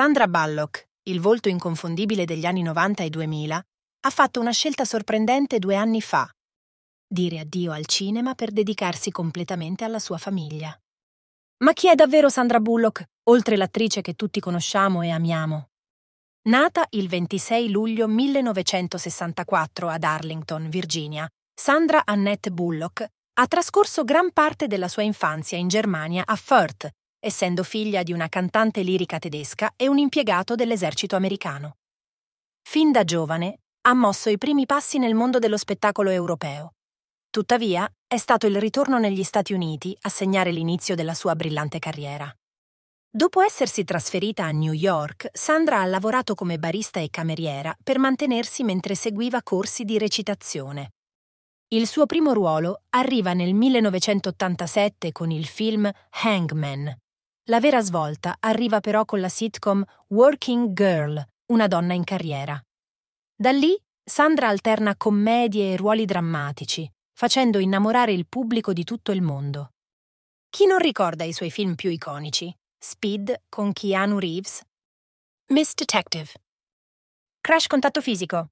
Sandra Bullock, il volto inconfondibile degli anni 90 e 2000, ha fatto una scelta sorprendente due anni fa. Dire addio al cinema per dedicarsi completamente alla sua famiglia. Ma chi è davvero Sandra Bullock, oltre l'attrice che tutti conosciamo e amiamo? Nata il 26 luglio 1964 ad Arlington, Virginia, Sandra Annette Bullock ha trascorso gran parte della sua infanzia in Germania a Fürth, essendo figlia di una cantante lirica tedesca e un impiegato dell'esercito americano. Fin da giovane ha mosso i primi passi nel mondo dello spettacolo europeo. Tuttavia, è stato il ritorno negli Stati Uniti a segnare l'inizio della sua brillante carriera. Dopo essersi trasferita a New York, Sandra ha lavorato come barista e cameriera per mantenersi mentre seguiva corsi di recitazione. Il suo primo ruolo arriva nel 1987 con il film Hangman, la vera svolta arriva però con la sitcom Working Girl, una donna in carriera. Da lì Sandra alterna commedie e ruoli drammatici, facendo innamorare il pubblico di tutto il mondo. Chi non ricorda i suoi film più iconici? Speed con Keanu Reeves, Miss Detective, Crash Contatto Fisico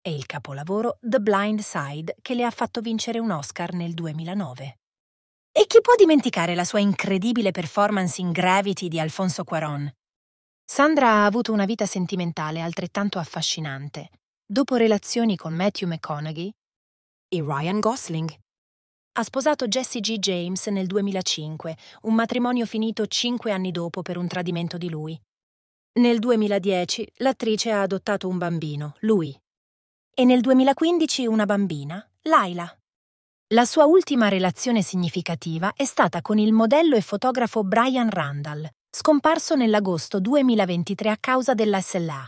e il capolavoro The Blind Side che le ha fatto vincere un Oscar nel 2009. E chi può dimenticare la sua incredibile performance in Gravity di Alfonso Cuaron? Sandra ha avuto una vita sentimentale altrettanto affascinante. Dopo relazioni con Matthew McConaughey e Ryan Gosling, ha sposato Jesse G. James nel 2005, un matrimonio finito cinque anni dopo per un tradimento di lui. Nel 2010 l'attrice ha adottato un bambino, lui, e nel 2015 una bambina, Laila. La sua ultima relazione significativa è stata con il modello e fotografo Brian Randall, scomparso nell'agosto 2023 a causa della SLA.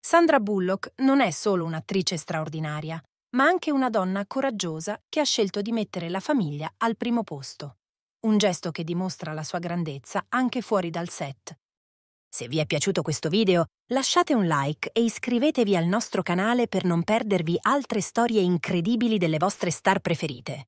Sandra Bullock non è solo un'attrice straordinaria, ma anche una donna coraggiosa che ha scelto di mettere la famiglia al primo posto. Un gesto che dimostra la sua grandezza anche fuori dal set, se vi è piaciuto questo video, lasciate un like e iscrivetevi al nostro canale per non perdervi altre storie incredibili delle vostre star preferite.